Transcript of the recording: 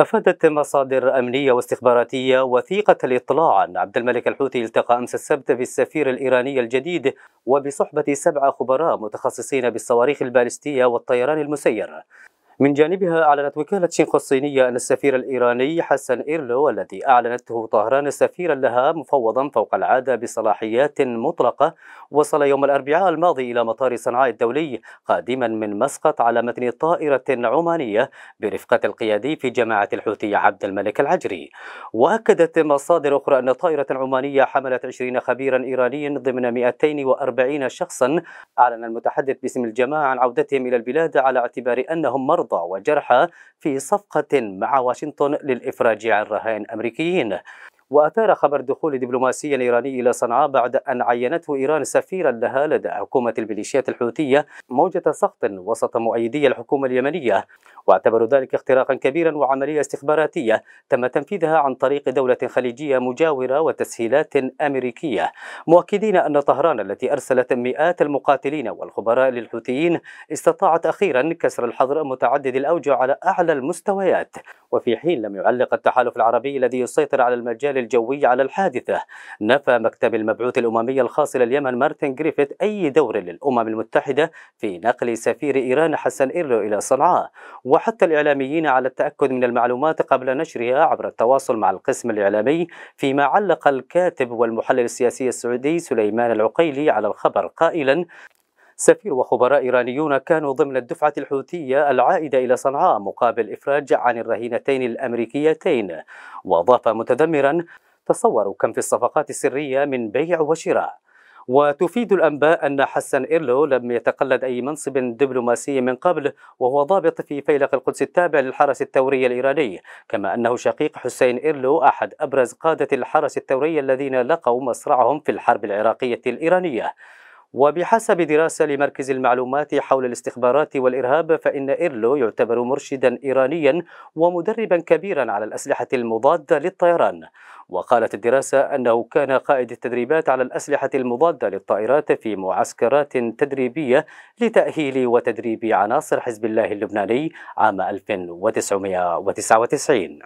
أفادت مصادر أمنية واستخباراتية وثيقة الإطلاع أن عبد الملك الحوثي التقى أمس السبت بالسفير الإيراني الجديد وبصحبة سبعة خبراء متخصصين بالصواريخ البالستية والطيران المسير من جانبها أعلنت وكالة شينخو الصينية أن السفير الإيراني حسن إيرلو الذي أعلنته طهران سفيرا لها مفوضا فوق العادة بصلاحيات مطلقة وصل يوم الأربعاء الماضي إلى مطار صنعاء الدولي قادما من مسقط على متن طائرة عمانية برفقة القيادي في جماعة الحوثي عبد الملك العجري وأكدت مصادر أخرى أن طائرة عمانية حملت 20 خبيرا إيرانيا ضمن 240 شخصا أعلن المتحدث باسم الجماعة عن عودتهم إلى البلاد على اعتبار أنهم مرضى مرضى وجرحى في صفقة مع واشنطن للإفراج عن رهائن أمريكيين وأثار خبر دخول دبلوماسي إيراني إلى صنعاء بعد أن عينته إيران سفيرا لها لدى حكومة الميليشيات الحوثية موجة سخط وسط مؤيدي الحكومة اليمنية واعتبروا ذلك اختراقا كبيرا وعملية استخباراتية تم تنفيذها عن طريق دولة خليجية مجاورة وتسهيلات أمريكية مؤكدين أن طهران التي أرسلت مئات المقاتلين والخبراء للحوثيين استطاعت أخيرا كسر الحظر متعدد الأوجه على أعلى المستويات وفي حين لم يعلق التحالف العربي الذي يسيطر على المجال الجوي على الحادثة نفى مكتب المبعوث الأممي الخاص لليمن مارتن جريفيث أي دور للأمم المتحدة في نقل سفير إيران حسن إيرلو إلى صنعاء وحتى الإعلاميين على التأكد من المعلومات قبل نشرها عبر التواصل مع القسم الإعلامي فيما علق الكاتب والمحلل السياسي السعودي سليمان العقيلي على الخبر قائلا سفير وخبراء إيرانيون كانوا ضمن الدفعة الحوثية العائدة إلى صنعاء مقابل إفراج عن الرهينتين الأمريكيتين وأضاف متذمرا تصوروا كم في الصفقات السرية من بيع وشراء وتفيد الأنباء أن حسن إيرلو لم يتقلد أي منصب دبلوماسي من قبل وهو ضابط في فيلق القدس التابع للحرس الثوري الإيراني كما أنه شقيق حسين إيرلو أحد أبرز قادة الحرس الثوري الذين لقوا مصرعهم في الحرب العراقية الإيرانية وبحسب دراسة لمركز المعلومات حول الاستخبارات والإرهاب فإن إيرلو يعتبر مرشدا إيرانيا ومدربا كبيرا على الأسلحة المضادة للطيران وقالت الدراسة أنه كان قائد التدريبات على الأسلحة المضادة للطائرات في معسكرات تدريبية لتأهيل وتدريب عناصر حزب الله اللبناني عام 1999